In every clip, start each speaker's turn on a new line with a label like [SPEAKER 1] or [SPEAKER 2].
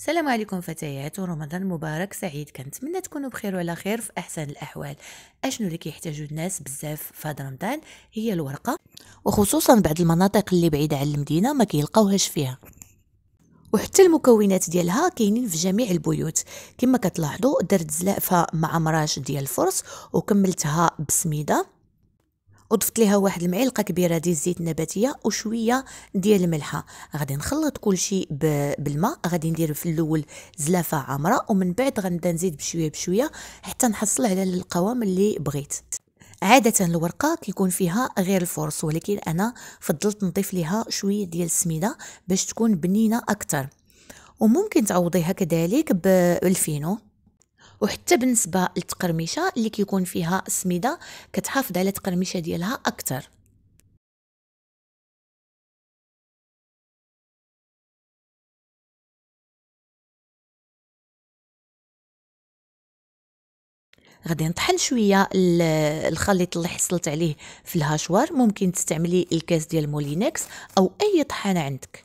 [SPEAKER 1] السلام عليكم فتيات ورمضان مبارك سعيد كنتمنى تكونوا بخير وعلى خير في احسن الاحوال اشنو اللي كيحتاجو الناس بزاف في هذا رمضان هي الورقه وخصوصا بعض المناطق اللي بعيده عن المدينه ما كيلقاوهاش فيها وحتى المكونات ديالها كاينين في جميع البيوت كما كتلاحظوا درت زلافه مع مراش ديال الفرس وكملتها بسميده وضفت ليها واحد المعلقه كبيره ديال الزيت النباتيه وشويه ديال الملحه غادي نخلط كل شيء بالماء غادي ندير في الاول زلافه عامره ومن بعد غنبدا نزيد بشويه بشويه حتى نحصل على القوام اللي بغيت عادة الورقة كيكون فيها غير الفرص ولكن أنا فضلت نضيف لها شوية ديال السميدة باش تكون بنينة أكتر وممكن تعوضيها كذلك بالفينو وحتى
[SPEAKER 2] بالنسبه للتقرميشه اللي كيكون فيها السميده كتحافظ على التقرميشه ديالها اكثر غادي نطحن شويه الخليط اللي حصلت عليه في
[SPEAKER 1] الهاشوار ممكن تستعملي الكاس ديال مولينكس او اي طحانه عندك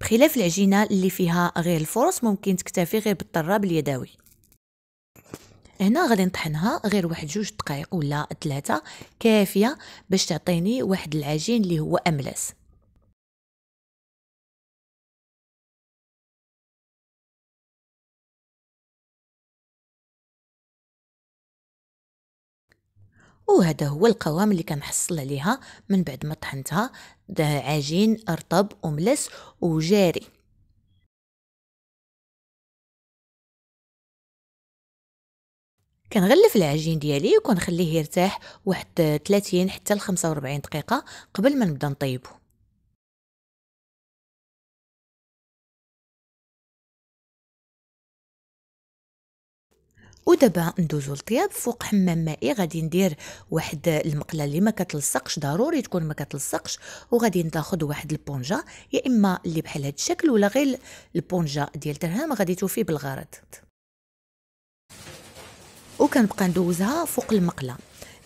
[SPEAKER 1] بخلاف العجينه اللي فيها غير الفرص ممكن تكتفي غير بالطراب اليدوي هنا غادي نطحنها غير واحد جوج دقائق ولا ثلاثة كافية
[SPEAKER 3] باش تعطيني واحد العجين اللي هو املس وهذا هو القوام اللي كنحصل
[SPEAKER 2] عليها من بعد ما طحنتها عجين رطب وملس وجاري كنغلف العجين ديالي وكنخليه يرتاح واحد 30 حتى
[SPEAKER 1] ل
[SPEAKER 3] 45 دقيقه قبل ما نبدا نطيبو
[SPEAKER 2] ودابا ندوزو للطياب فوق حمام مائي غادي ندير واحد المقله اللي ما
[SPEAKER 1] كتلصقش ضروري تكون ما كتلصقش وغادي ناخذ واحد البونجا يا اما اللي بحال هذا الشكل ولا غير البونجا ديال درهم غادي توفي بالغرض وكنبقى ندوزها فوق المقله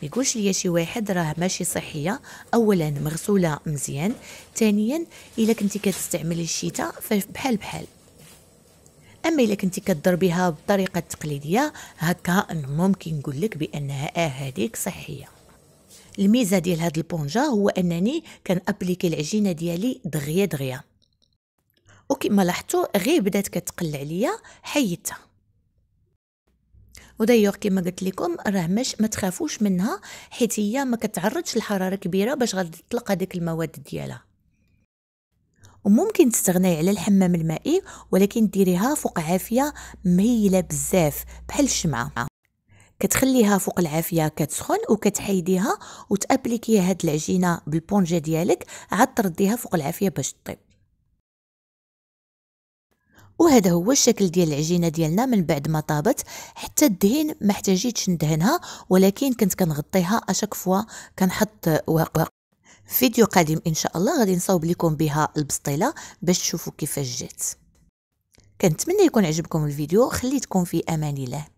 [SPEAKER 1] ما يقولش ليا شي واحد راه ماشي صحيه اولا مغسوله مزيان ثانيا الا كنتي كتستعملي الشتاء فبحال بحال اما الا كنتي كتضربيها بالطريقه التقليديه هكا ممكن نقول لك بانها اه هذيك صحيه الميزه ديال هاد البونجا هو انني كنابليكي العجينه ديالي دغيا دغيا وكما لاحظتوا غير بدات كتقل عليا حيدتها ودايوغ كما قلت لكم راه مش ما تخافوش منها حيت هي ما كتعرضش لحراره كبيره باش تطلق هذيك المواد ديالها وممكن تستغناي على الحمام المائي ولكن ديريها فوق عافيه مهيله بزاف بحال الشمعه كتخليها فوق العافيه كتسخن وكتحيديها وتابليكي هاد العجينه بالبونجه ديالك عاد ترديها فوق العافيه باش طيب وهذا هو الشكل ديال العجينه ديالنا من بعد ما طابت حتى الدهين ما احتاجيتش ندهنها ولكن كنت كنغطيها اشاك فوا كنحط ورق فيديو قادم ان شاء الله غادي نصاوب لكم بها البسطيله باش تشوفوا
[SPEAKER 2] كيفاش جات كنتمنى يكون عجبكم الفيديو خليتكم في امان الله